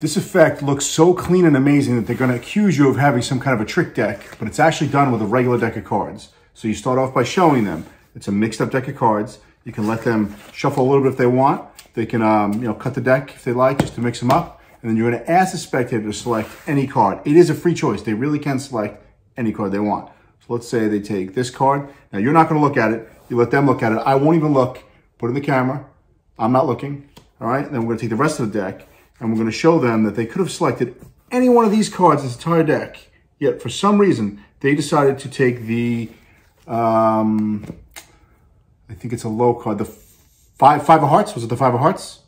This effect looks so clean and amazing that they're going to accuse you of having some kind of a trick deck, but it's actually done with a regular deck of cards. So you start off by showing them. It's a mixed up deck of cards. You can let them shuffle a little bit if they want. They can, um, you know, cut the deck if they like, just to mix them up. And then you're going to ask the spectator to select any card. It is a free choice. They really can select any card they want. So let's say they take this card. Now you're not going to look at it. You let them look at it. I won't even look. Put in the camera. I'm not looking. All right. And then we're going to take the rest of the deck and we're going to show them that they could have selected any one of these cards as entire deck, yet for some reason they decided to take the, um, I think it's a low card, the five five of hearts. Was it the five of hearts?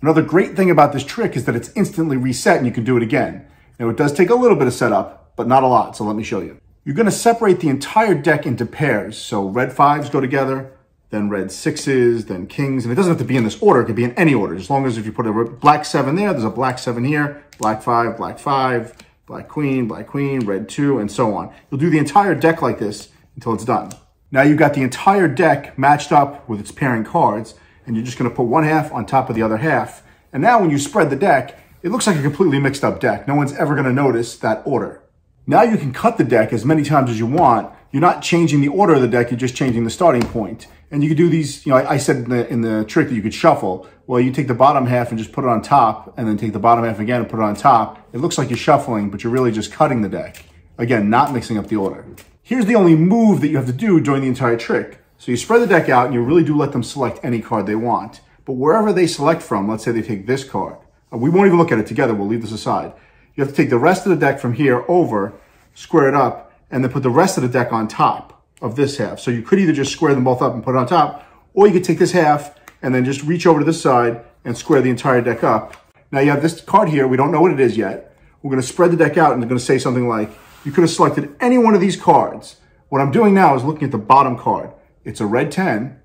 Another great thing about this trick is that it's instantly reset and you can do it again. Now it does take a little bit of setup, but not a lot, so let me show you. You're gonna separate the entire deck into pairs. So red fives go together, then red sixes, then kings. And it doesn't have to be in this order. It could be in any order. As long as if you put a black seven there, there's a black seven here, black five, black five, black queen, black queen, red two, and so on. You'll do the entire deck like this until it's done. Now you've got the entire deck matched up with its pairing cards, and you're just gonna put one half on top of the other half. And now when you spread the deck, it looks like a completely mixed up deck. No one's ever gonna notice that order. Now you can cut the deck as many times as you want you're not changing the order of the deck, you're just changing the starting point. And you could do these, you know, I, I said in the, in the trick that you could shuffle. Well, you take the bottom half and just put it on top, and then take the bottom half again and put it on top. It looks like you're shuffling, but you're really just cutting the deck. Again, not mixing up the order. Here's the only move that you have to do during the entire trick. So you spread the deck out and you really do let them select any card they want. But wherever they select from, let's say they take this card, uh, we won't even look at it together, we'll leave this aside. You have to take the rest of the deck from here over, square it up, and then put the rest of the deck on top of this half. So you could either just square them both up and put it on top, or you could take this half and then just reach over to this side and square the entire deck up. Now you have this card here. We don't know what it is yet. We're going to spread the deck out and they're going to say something like, you could have selected any one of these cards. What I'm doing now is looking at the bottom card. It's a red 10.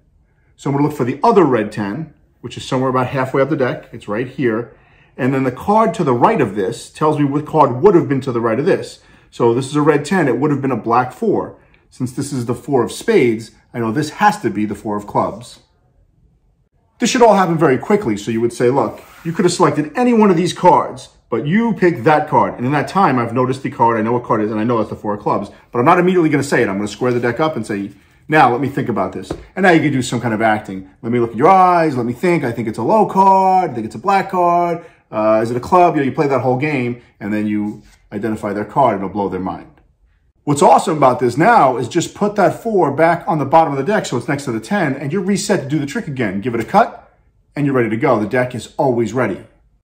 So I'm going to look for the other red 10, which is somewhere about halfway up the deck. It's right here. And then the card to the right of this tells me what card would have been to the right of this. So this is a red 10. It would have been a black 4. Since this is the 4 of spades, I know this has to be the 4 of clubs. This should all happen very quickly, so you would say, look, you could have selected any one of these cards, but you picked that card. And in that time, I've noticed the card, I know what card is, and I know that's the four of clubs. But I'm not immediately going to say it. I'm going to square the deck up and say, now let me think about this. And now you can do some kind of acting. Let me look at your eyes, let me think. I think it's a low card, I think it's a black card. Uh, is it a club? You know, you play that whole game and then you identify their card it'll blow their mind. What's awesome about this now is just put that four back on the bottom of the deck so it's next to the 10 and you're reset to do the trick again. Give it a cut and you're ready to go. The deck is always ready.